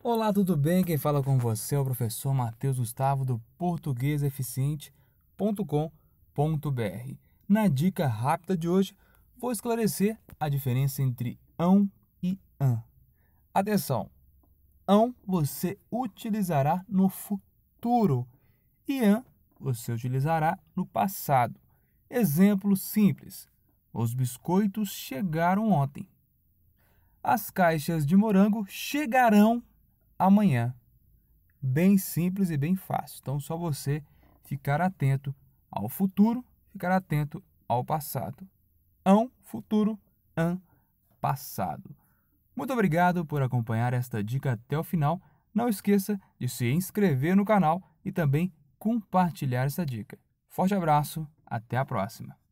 Olá, tudo bem? Quem fala com você é o professor Matheus Gustavo do portugueseficiente.com.br. Na dica rápida de hoje, vou esclarecer a diferença entre ão e an. Atenção! Ão você utilizará no futuro e an você utilizará no passado. Exemplo simples: os biscoitos chegaram ontem. As caixas de morango chegarão amanhã. Bem simples e bem fácil. Então, só você ficar atento ao futuro, ficar atento ao passado. An futuro, an passado. Muito obrigado por acompanhar esta dica até o final. Não esqueça de se inscrever no canal e também compartilhar essa dica. Forte abraço, até a próxima!